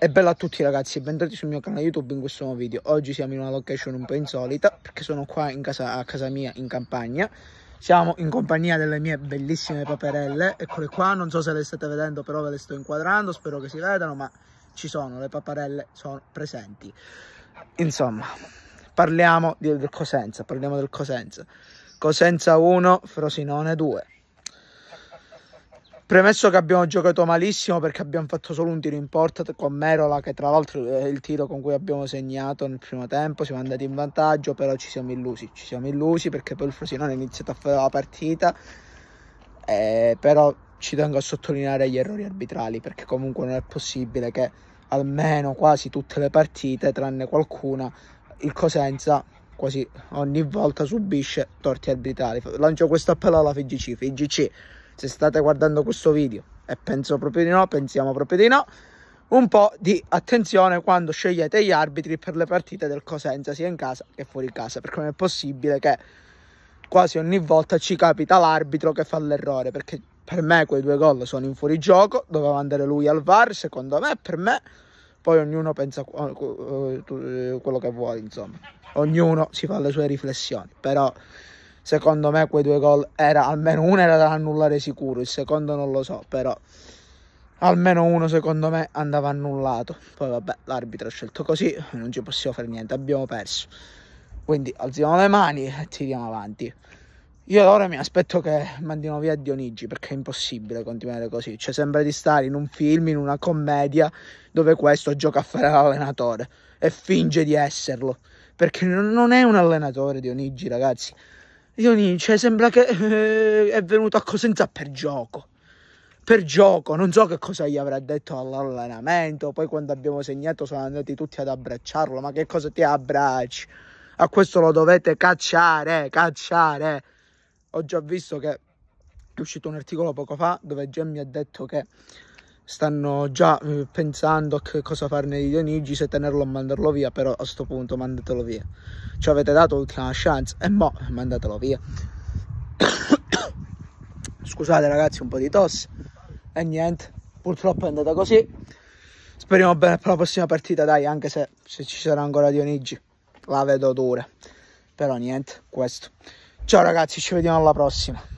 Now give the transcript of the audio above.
E bella a tutti ragazzi, benvenuti sul mio canale YouTube in questo nuovo video Oggi siamo in una location un po' insolita perché sono qua casa, a casa mia in campagna Siamo in compagnia delle mie bellissime paperelle Eccole qua, non so se le state vedendo però ve le sto inquadrando Spero che si vedano ma ci sono, le paperelle sono presenti Insomma, parliamo del Cosenza, parliamo del Cosenza Cosenza 1, Frosinone 2 Premesso che abbiamo giocato malissimo perché abbiamo fatto solo un tiro in porta con Merola, che tra l'altro è il tiro con cui abbiamo segnato nel primo tempo, siamo andati in vantaggio, però ci siamo illusi, ci siamo illusi perché poi il Frosinone ha iniziato a fare la partita, eh, però ci tengo a sottolineare gli errori arbitrali perché comunque non è possibile che almeno quasi tutte le partite, tranne qualcuna, il Cosenza quasi ogni volta subisce torti arbitrali. Lancio questo appello alla FGC, FGC se state guardando questo video e penso proprio di no, pensiamo proprio di no, un po' di attenzione quando scegliete gli arbitri per le partite del Cosenza sia in casa che fuori casa, perché non è possibile che quasi ogni volta ci capita l'arbitro che fa l'errore, perché per me quei due gol sono in fuorigioco, doveva andare lui al VAR, secondo me, per me, poi ognuno pensa eh, eh, quello che vuole, insomma, ognuno si fa le sue riflessioni, però secondo me quei due gol era almeno uno era da annullare sicuro, il secondo non lo so, però almeno uno secondo me andava annullato. Poi vabbè, l'arbitro ha scelto così, non ci possiamo fare niente, abbiamo perso. Quindi alziamo le mani e tiriamo avanti. Io allora mi aspetto che mandino via Dionigi perché è impossibile continuare così. Cioè sembra di stare in un film, in una commedia dove questo gioca a fare l'allenatore e finge di esserlo. Perché non è un allenatore Dionigi, ragazzi. Io Ionice sembra che eh, è venuto a Cosenza per gioco. Per gioco, non so che cosa gli avrà detto all'allenamento. Poi quando abbiamo segnato sono andati tutti ad abbracciarlo. Ma che cosa ti abbracci? A questo lo dovete cacciare, cacciare. Ho già visto che è uscito un articolo poco fa dove Gemmi ha detto che stanno già eh, pensando a che cosa farne di Dionigi, se tenerlo o mandarlo via, però a questo punto mandatelo via. Ci avete dato l'ultima chance e mo mandatelo via. Scusate ragazzi, un po' di tosse. E niente, purtroppo è andata così. Speriamo bene per la prossima partita, dai, anche se, se ci sarà ancora Dionigi. La vedo dura. Però niente, questo. Ciao ragazzi, ci vediamo alla prossima.